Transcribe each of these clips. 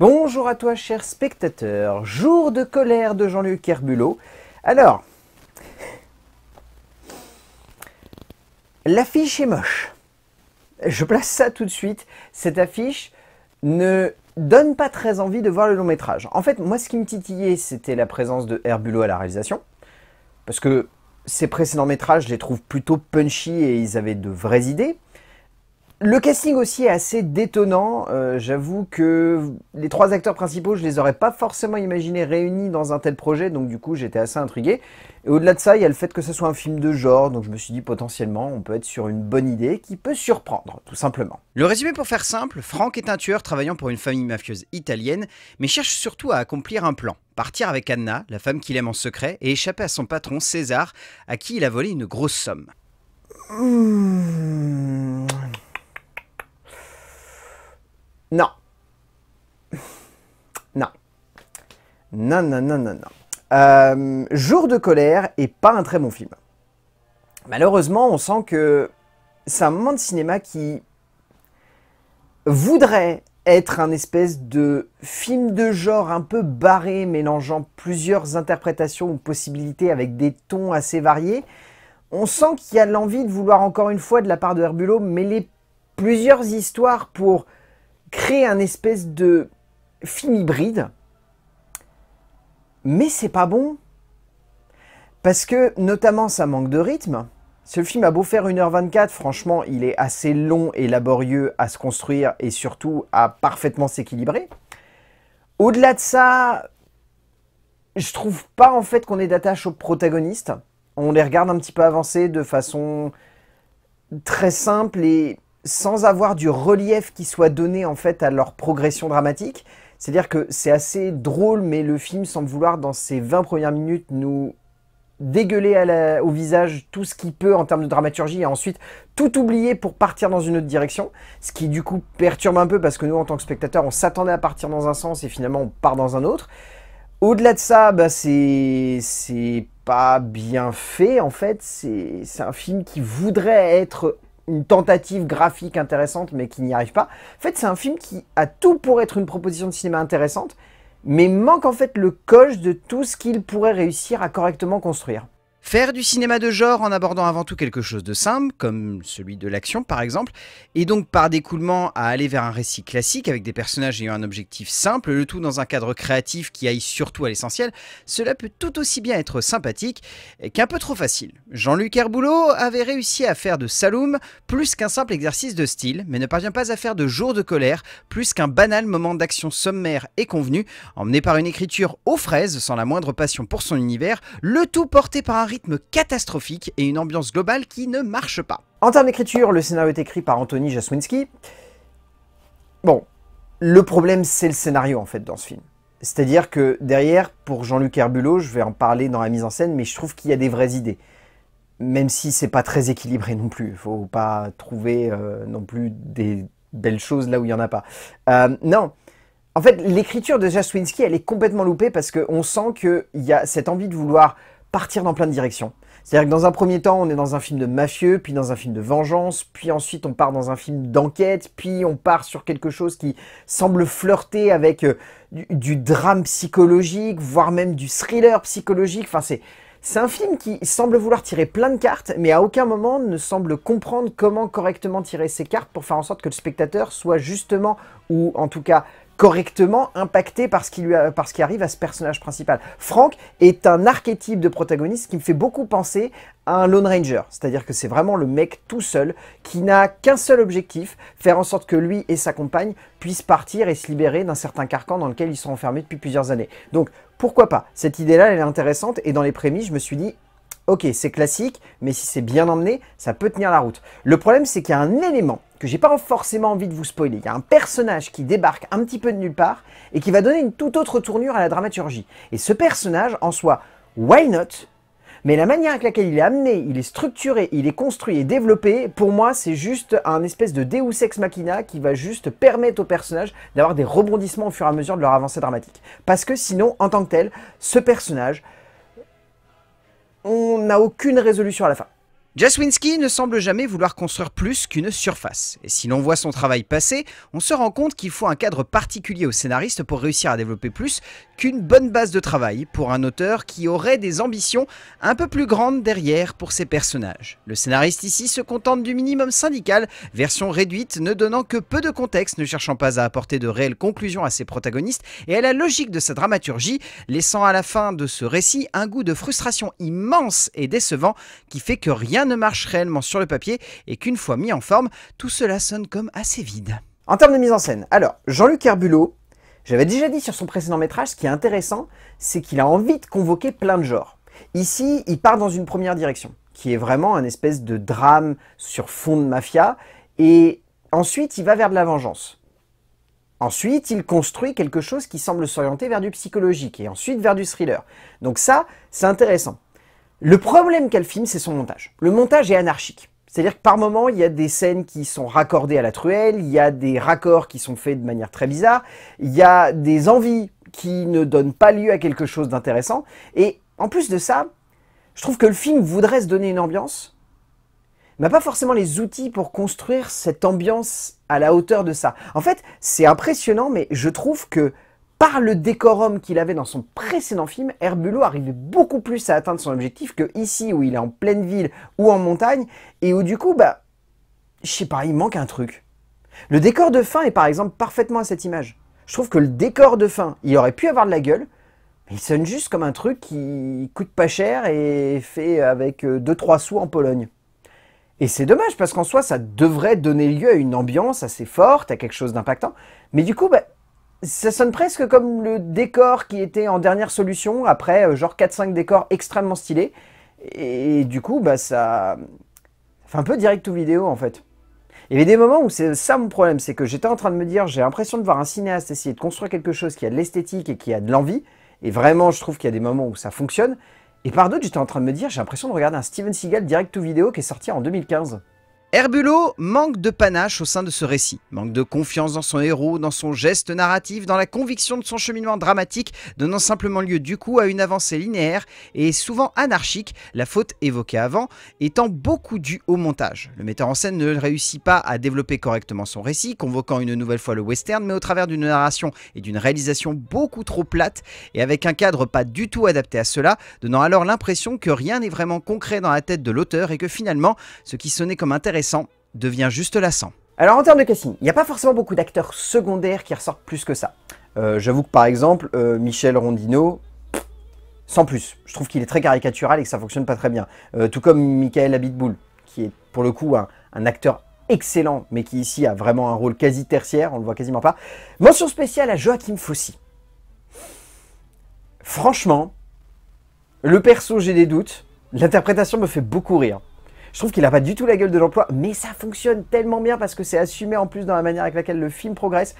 Bonjour à toi, cher spectateur. Jour de colère de Jean-Luc Herbulot. Alors, l'affiche est moche. Je place ça tout de suite. Cette affiche ne donne pas très envie de voir le long métrage. En fait, moi, ce qui me titillait, c'était la présence de Herbulot à la réalisation. Parce que ses précédents métrages, je les trouve plutôt punchy et ils avaient de vraies idées. Le casting aussi est assez détonnant. Euh, j'avoue que les trois acteurs principaux, je les aurais pas forcément imaginés réunis dans un tel projet, donc du coup j'étais assez intrigué. Et au-delà de ça, il y a le fait que ce soit un film de genre, donc je me suis dit potentiellement on peut être sur une bonne idée qui peut surprendre, tout simplement. Le résumé pour faire simple, Frank est un tueur travaillant pour une famille mafieuse italienne, mais cherche surtout à accomplir un plan. Partir avec Anna, la femme qu'il aime en secret, et échapper à son patron César, à qui il a volé une grosse somme. Mmh. Non, non, non, non, non. Euh, Jour de colère et pas un très bon film. Malheureusement, on sent que c'est un moment de cinéma qui voudrait être un espèce de film de genre un peu barré, mélangeant plusieurs interprétations ou possibilités avec des tons assez variés. On sent qu'il y a l'envie de vouloir encore une fois de la part de Herbulot mêler plusieurs histoires pour créer un espèce de film hybride mais c'est pas bon. Parce que, notamment, ça manque de rythme. Ce film a beau faire 1h24, franchement, il est assez long et laborieux à se construire et surtout à parfaitement s'équilibrer. Au-delà de ça, je trouve pas en fait qu'on ait d'attache aux protagonistes. On les regarde un petit peu avancer de façon très simple et sans avoir du relief qui soit donné en fait à leur progression dramatique. C'est-à-dire que c'est assez drôle, mais le film semble vouloir, dans ses 20 premières minutes, nous dégueuler au visage tout ce qu'il peut en termes de dramaturgie et ensuite tout oublier pour partir dans une autre direction, ce qui du coup perturbe un peu parce que nous en tant que spectateurs on s'attendait à partir dans un sens et finalement on part dans un autre. Au-delà de ça, bah c'est pas bien fait en fait, c'est un film qui voudrait être une tentative graphique intéressante, mais qui n'y arrive pas. En fait, c'est un film qui a tout pour être une proposition de cinéma intéressante, mais manque en fait le coche de tout ce qu'il pourrait réussir à correctement construire. Faire du cinéma de genre en abordant avant tout quelque chose de simple, comme celui de l'action par exemple, et donc par découlement à aller vers un récit classique avec des personnages ayant un objectif simple, le tout dans un cadre créatif qui aille surtout à l'essentiel, cela peut tout aussi bien être sympathique qu'un peu trop facile. Jean-Luc Herboulot avait réussi à faire de Saloum plus qu'un simple exercice de style, mais ne parvient pas à faire de jour de colère plus qu'un banal moment d'action sommaire et convenu, emmené par une écriture aux fraises sans la moindre passion pour son univers, le tout porté par un rythme catastrophique et une ambiance globale qui ne marche pas. En termes d'écriture, le scénario est écrit par Anthony Jaswinski. Bon, le problème c'est le scénario en fait dans ce film. C'est-à-dire que derrière, pour Jean-Luc Herbulot, je vais en parler dans la mise en scène, mais je trouve qu'il y a des vraies idées. Même si c'est pas très équilibré non plus. Il Faut pas trouver euh, non plus des belles choses là où il y en a pas. Euh, non. En fait, l'écriture de Jaswinski, elle est complètement loupée parce qu'on sent qu'il y a cette envie de vouloir partir dans plein de directions. C'est-à-dire que dans un premier temps, on est dans un film de mafieux, puis dans un film de vengeance, puis ensuite on part dans un film d'enquête, puis on part sur quelque chose qui semble flirter avec euh, du, drame psychologique, voire même du thriller psychologique. Enfin, c'est, c'est un film qui semble vouloir tirer plein de cartes, mais à aucun moment ne semble comprendre comment correctement tirer ces cartes pour faire en sorte que le spectateur soit justement, ou en tout cas correctement impacté par ce, qui lui par ce arrive à ce personnage principal. Frank est un archétype de protagoniste qui me fait beaucoup penser à un Lone Ranger, c'est-à-dire que c'est vraiment le mec tout seul qui n'a qu'un seul objectif, faire en sorte que lui et sa compagne puissent partir et se libérer d'un certain carcan dans lequel ils sont enfermés depuis plusieurs années. Donc pourquoi pas Cette idée-là, elle est intéressante et dans les prémices, je me suis dit Ok, c'est classique, mais si c'est bien emmené, ça peut tenir la route. Le problème, c'est qu'il y a un élément que j'ai pas forcément envie de vous spoiler. Il y a un personnage qui débarque un petit peu de nulle part et qui va donner une toute autre tournure à la dramaturgie. Et ce personnage, en soi, why not mais la manière avec laquelle il est amené, il est structuré, il est construit et développé, pour moi, c'est juste un espèce de Deus Ex Machina qui va juste permettre au personnage d'avoir des rebondissements au fur et à mesure de leur avancée dramatique. Parce que sinon, en tant que tel, ce personnage, on n'a aucune résolution à la fin. Jaswinski ne semble jamais vouloir construire plus qu'une surface, et si l'on voit son travail passer, on se rend compte qu'il faut un cadre particulier au scénariste pour réussir à développer plus qu'une bonne base de travail pour un auteur qui aurait des ambitions un peu plus grandes derrière pour ses personnages. Le scénariste ici se contente du minimum syndical, version réduite ne donnant que peu de contexte, ne cherchant pas à apporter de réelles conclusions à ses protagonistes et à la logique de sa dramaturgie, laissant à la fin de ce récit un goût de frustration immense et décevant qui fait que rien ne marche réellement sur le papier et qu'une fois mis en forme, tout cela sonne comme assez vide. En termes de mise en scène, alors Jean-Luc Herbulot, j'avais déjà dit sur son précédent métrage, ce qui est intéressant, c'est qu'il a envie de convoquer plein de genres. Ici, il part dans une première direction, qui est vraiment un espèce de drame sur fond de mafia, et ensuite il va vers de la vengeance. Ensuite, il construit quelque chose qui semble s'orienter vers du psychologique et ensuite vers du thriller. Donc ça, c'est intéressant. Le problème qu'a le film, c'est son montage. Le montage est anarchique. C'est-à-dire que par moment, il y a des scènes qui sont raccordées à la truelle, il y a des raccords qui sont faits de manière très bizarre, il y a des envies qui ne donnent pas lieu à quelque chose d'intéressant. Et en plus de ça, je trouve que le film voudrait se donner une ambiance, mais pas forcément les outils pour construire cette ambiance à la hauteur de ça. En fait, c'est impressionnant, mais je trouve que par le décorum qu'il avait dans son précédent film, Herbulot arrivait beaucoup plus à atteindre son objectif que ici où il est en pleine ville ou en montagne et où du coup, bah, je sais pas, il manque un truc. Le décor de fin est par exemple parfaitement à cette image. Je trouve que le décor de fin, il aurait pu avoir de la gueule, mais il sonne juste comme un truc qui coûte pas cher et fait avec 2-3 euh, sous en Pologne. Et c'est dommage parce qu'en soi, ça devrait donner lieu à une ambiance assez forte, à quelque chose d'impactant. Mais du coup, bah, ça sonne presque comme le décor qui était en dernière solution, après euh, genre 4-5 décors extrêmement stylés. Et du coup, bah ça... enfin un peu direct to vidéo en fait. Il y avait des moments où c'est ça mon problème, c'est que j'étais en train de me dire, j'ai l'impression de voir un cinéaste essayer de construire quelque chose qui a de l'esthétique et qui a de l'envie, et vraiment je trouve qu'il y a des moments où ça fonctionne, et par d'autres j'étais en train de me dire, j'ai l'impression de regarder un Steven Seagal direct to vidéo qui est sorti en 2015. Herbulot manque de panache au sein de ce récit, manque de confiance dans son héros, dans son geste narratif, dans la conviction de son cheminement dramatique, donnant simplement lieu du coup à une avancée linéaire et souvent anarchique, la faute évoquée avant étant beaucoup due au montage. Le metteur en scène ne réussit pas à développer correctement son récit, convoquant une nouvelle fois le western, mais au travers d'une narration et d'une réalisation beaucoup trop plate et avec un cadre pas du tout adapté à cela, donnant alors l'impression que rien n'est vraiment concret dans la tête de l'auteur et que finalement, ce qui sonnait comme intéressant devient juste lassant. Alors en termes de casting, il n'y a pas forcément beaucoup d'acteurs secondaires qui ressortent plus que ça. Euh, j'avoue que par exemple, euh, Michel Rondino, sans plus. Je trouve qu'il est très caricatural et que ça fonctionne pas très bien. Euh, tout comme Michael Abitboul, qui est pour le coup un, acteur excellent, mais qui ici a vraiment un rôle quasi tertiaire, on le voit quasiment pas. Mention spéciale à Joachim Fossi. Franchement, le perso, j'ai des doutes. L'interprétation me fait beaucoup rire. Je trouve qu'il a pas du tout la gueule de l'emploi, mais ça fonctionne tellement bien parce que c'est assumé en plus dans la manière avec laquelle le film progresse.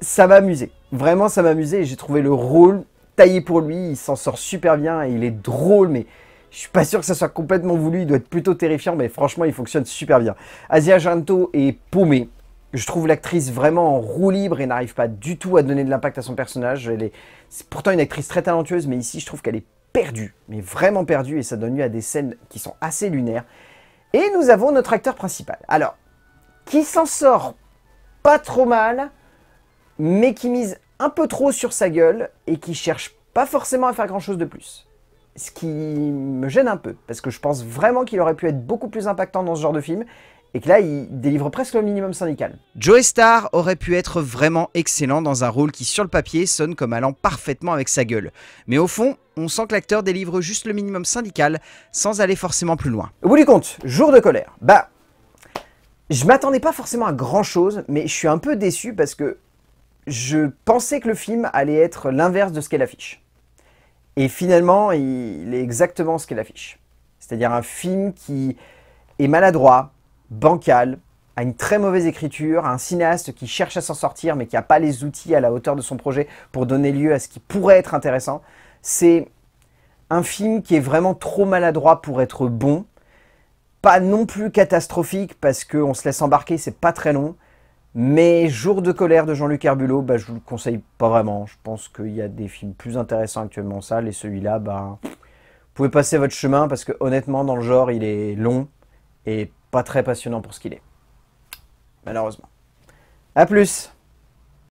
Ça m'a amusé. Vraiment, ça m'a amusé et j'ai trouvé le rôle taillé pour lui. Il s'en sort super bien et il est drôle, mais je suis pas sûr que ça soit complètement voulu. Il doit être plutôt terrifiant, mais franchement, il fonctionne super bien. Asia Janto est paumée. Je trouve l'actrice vraiment en roue libre et n'arrive pas du tout à donner de l'impact à son personnage. Elle pourtant une actrice très talentueuse, mais ici, je trouve qu'elle est perdue, mais vraiment perdue, et ça donne lieu à des scènes qui sont assez lunaires. Et nous avons notre acteur principal. Alors, qui s'en sort pas trop mal, mais qui mise un peu trop sur sa gueule et qui cherche pas forcément à faire grand chose de plus. Ce qui me gêne un peu, parce que je pense vraiment qu'il aurait pu être beaucoup plus impactant dans ce genre de film, et que là, il délivre presque le minimum syndical. Joey Starr aurait pu être vraiment excellent dans un rôle qui, sur le papier, sonne comme allant parfaitement avec sa gueule. Mais au fond, on sent que l'acteur délivre juste le minimum syndical, sans aller forcément plus loin. Au bout du compte, jour de colère. Bah, je m'attendais pas forcément à grand-chose, mais je suis un peu déçu parce que je pensais que le film allait être l'inverse de ce qu'elle affiche. Et finalement, il est exactement ce qu'elle affiche. C'est-à-dire un film qui est maladroit, bancale, à une très mauvaise écriture, à un cinéaste qui cherche à s'en sortir mais qui n'a pas les outils à la hauteur de son projet pour donner lieu à ce qui pourrait être intéressant. C'est un film qui est vraiment trop maladroit pour être bon, pas non plus catastrophique parce qu'on se laisse embarquer, c'est pas très long, mais Jour de colère de Jean-Luc Herbulot, bah, je vous le conseille pas vraiment. Je pense qu'il y a des films plus intéressants actuellement en salle et celui-là, bah, vous pouvez passer votre chemin parce que honnêtement dans le genre il est long et pas très passionnant pour ce qu'il est. Malheureusement. A plus